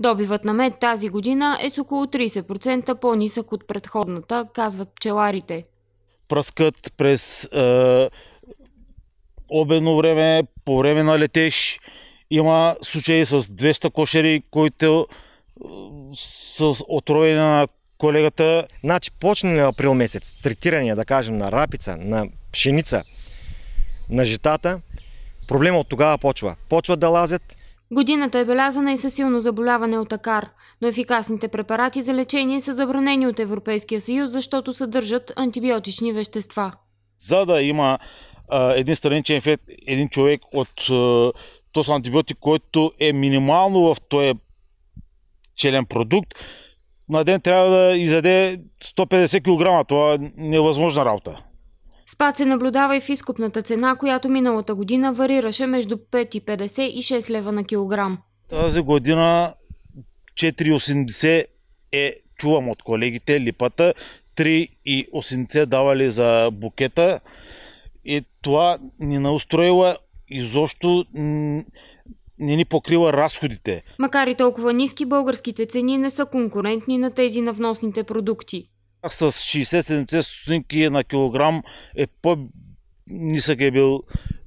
Добивът на мед тази година е с около 30% по-нисък от предходната, казват пчеларите. Пръскат през е, обедно време, по време на летеж. Има случаи с 200 кошери, които е, са отровени на колегата. Значи почне ли април месец третирания, да кажем, на рапица, на пшеница, на житата, проблема от тогава почва. Почват да лазят, Годината е белязана и със силно заболяване от акар, но ефикасните препарати за лечение са забранени от Европейския съюз, защото съдържат антибиотични вещества. За да има а, един страничен ефект, един човек от а, този антибиотик, който е минимално в този е челен продукт, на ден трябва да изяде 150 кг. Това е невъзможна работа. Спад се наблюдава и в изкупната цена, която миналата година варираше между 5,50 и 6 лева на килограм. Тази година 4,80 е, чувам от колегите, липата, 3,80 давали за букета и това ни наустроила изобщо не ни покрива разходите. Макар и толкова ниски, българските цени не са конкурентни на тези на вносните продукти с 60-70 стотинки на килограм е по-нисък е бил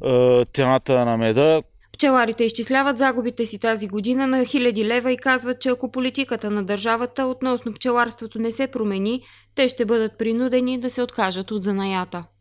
е, цената на меда, Пчеларите изчисляват загубите си тази година на хиляди лева и казват, че ако политиката на държавата относно пчеларството не се промени, те ще бъдат принудени да се откажат от занаята.